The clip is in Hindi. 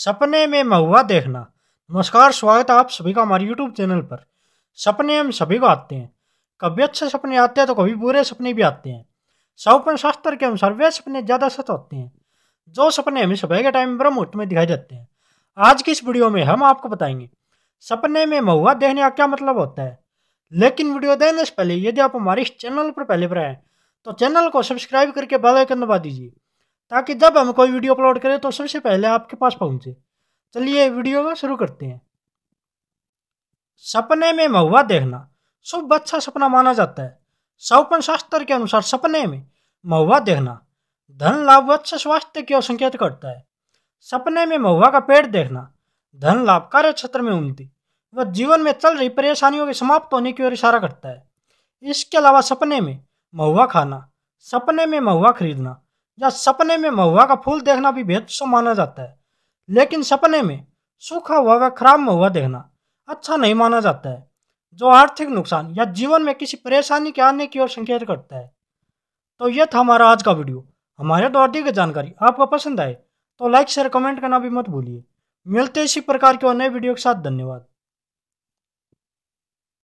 सपने में महुआ देखना नमस्कार स्वागत है आप सभी का हमारे यूट्यूब चैनल पर सपने हम सभी को आते हैं कभी अच्छे सपने आते हैं तो कभी बुरे सपने भी आते हैं सौपन शास्त्र के अनुसार वे सपने ज़्यादा सत होते हैं जो सपने हमें सुबह के टाइम ब्रह्म मुहूर्त में दिखाई देते हैं आज की इस वीडियो में हम आपको बताएंगे सपने में महुआ देखने का क्या मतलब होता है लेकिन वीडियो देखने से पहले यदि आप हमारे इस चैनल पर पहले पर आए तो चैनल को सब्सक्राइब करके बेल आइकन दबा दीजिए ताकि जब हम कोई वीडियो अपलोड करें तो सबसे पहले आपके पास पहुंचे चलिए वीडियो को शुरू करते हैं सपने में महुआ देखना शुभ अच्छा सपना माना जाता है सौपन शास्त्र के अनुसार सपने में महुआ देखना धन लाभ अच्छा स्वास्थ्य की ओर संकेत करता है सपने में महुआ का पेड़ देखना धन लाभ कार्य क्षेत्र में उन्नति व जीवन में चल रही परेशानियों के समाप्त होने की ओर इशारा करता है इसके अलावा सपने में महुआ खाना सपने में महुआ खरीदना या सपने में महुआ का फूल देखना भी बेहद माना जाता है लेकिन सपने में सूखा हुआ व खराब महुआ देखना अच्छा नहीं माना जाता है जो आर्थिक नुकसान या जीवन में किसी परेशानी के आने की ओर संकेत करता है तो यह था हमारा आज का वीडियो हमारे द्वारा दी गई जानकारी आपको पसंद आए तो लाइक शेयर कमेंट करना भी मत भूलिए मिलते इसी प्रकार के और नए वीडियो के साथ धन्यवाद